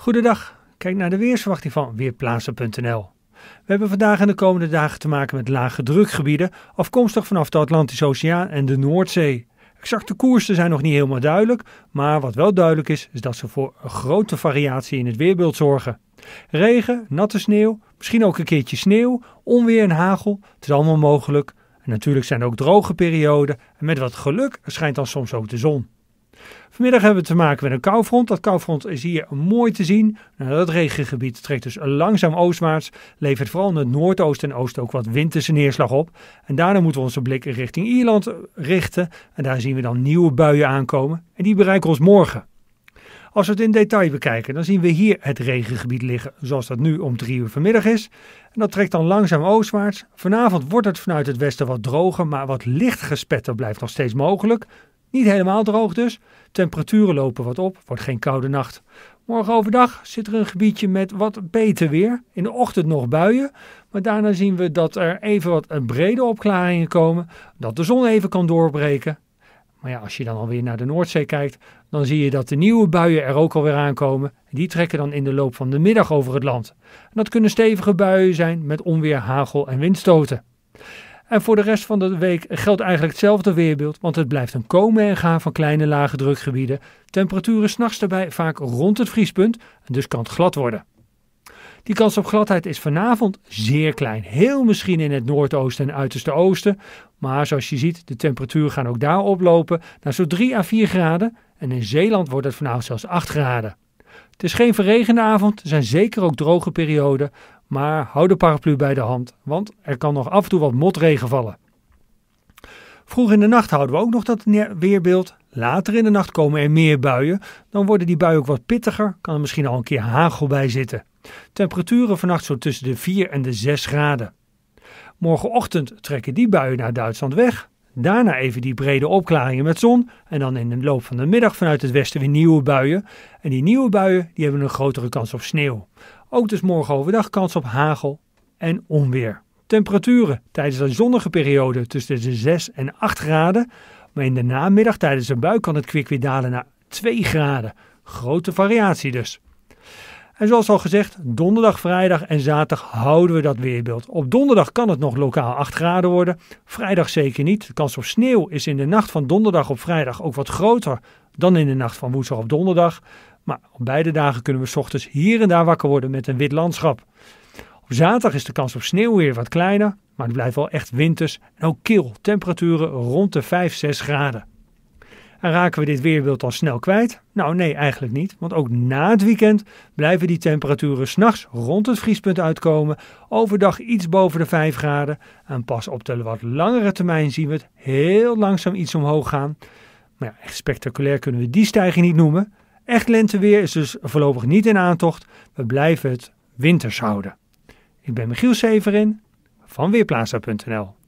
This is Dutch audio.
Goedendag, kijk naar de weersverwachting van Weerplaatsen.nl. We hebben vandaag en de komende dagen te maken met lage drukgebieden, afkomstig vanaf de Atlantische Oceaan en de Noordzee. Exacte koersen zijn nog niet helemaal duidelijk, maar wat wel duidelijk is, is dat ze voor een grote variatie in het weerbeeld zorgen. Regen, natte sneeuw, misschien ook een keertje sneeuw, onweer en hagel, het is allemaal mogelijk. En natuurlijk zijn er ook droge perioden en met wat geluk schijnt dan soms ook de zon. Vanmiddag hebben we te maken met een koufront. Dat koufront is hier mooi te zien. Nou, dat regengebied trekt dus langzaam oostwaarts, levert vooral in het noordoosten en oosten ook wat winterse neerslag op. En daarna moeten we onze blik richting Ierland richten. En daar zien we dan nieuwe buien aankomen. En die bereiken ons morgen. Als we het in detail bekijken, dan zien we hier het regengebied liggen, zoals dat nu om drie uur vanmiddag is. En dat trekt dan langzaam oostwaarts. Vanavond wordt het vanuit het westen wat droger, maar wat licht gespetter blijft nog steeds mogelijk. Niet helemaal droog dus. Temperaturen lopen wat op, wordt geen koude nacht. Morgen overdag zit er een gebiedje met wat beter weer. In de ochtend nog buien, maar daarna zien we dat er even wat brede opklaringen komen, dat de zon even kan doorbreken. Maar ja, als je dan alweer naar de Noordzee kijkt, dan zie je dat de nieuwe buien er ook alweer aankomen. Die trekken dan in de loop van de middag over het land. dat kunnen stevige buien zijn met onweer, hagel en windstoten. En voor de rest van de week geldt eigenlijk hetzelfde weerbeeld, want het blijft een komen en gaan van kleine lage drukgebieden. Temperaturen s'nachts daarbij vaak rond het vriespunt, dus kan het glad worden. Die kans op gladheid is vanavond zeer klein. Heel misschien in het noordoosten en uiterste oosten. Maar zoals je ziet, de temperaturen gaan ook daar oplopen naar zo'n 3 à 4 graden. En in Zeeland wordt het vanavond zelfs 8 graden. Het is geen verregende avond, er zijn zeker ook droge perioden. Maar hou de paraplu bij de hand, want er kan nog af en toe wat motregen vallen. Vroeg in de nacht houden we ook nog dat weerbeeld. Later in de nacht komen er meer buien. Dan worden die buien ook wat pittiger. Kan er misschien al een keer hagel bij zitten. Temperaturen vannacht zo tussen de 4 en de 6 graden. Morgenochtend trekken die buien naar Duitsland weg. Daarna even die brede opklaringen met zon. En dan in de loop van de middag vanuit het westen weer nieuwe buien. En die nieuwe buien die hebben een grotere kans op sneeuw. Ook dus morgen overdag kans op hagel en onweer. Temperaturen tijdens de zonnige periode tussen de 6 en 8 graden. Maar in de namiddag tijdens een bui kan het kwik weer dalen naar 2 graden. Grote variatie dus. En zoals al gezegd, donderdag, vrijdag en zaterdag houden we dat weerbeeld. Op donderdag kan het nog lokaal 8 graden worden. Vrijdag zeker niet. De kans op sneeuw is in de nacht van donderdag op vrijdag ook wat groter dan in de nacht van woensdag op donderdag. Maar op beide dagen kunnen we ochtends hier en daar wakker worden met een wit landschap. Op zaterdag is de kans op sneeuw weer wat kleiner, maar het blijft wel echt winters en ook kil, temperaturen rond de 5, 6 graden. En raken we dit weerbeeld al snel kwijt? Nou nee, eigenlijk niet, want ook na het weekend blijven die temperaturen s'nachts rond het vriespunt uitkomen, overdag iets boven de 5 graden en pas op de wat langere termijn zien we het heel langzaam iets omhoog gaan. Maar ja, echt spectaculair kunnen we die stijging niet noemen, Echt lenteweer is dus voorlopig niet in aantocht. We blijven het winters houden. Ik ben Michiel Severin van Weerplaza.nl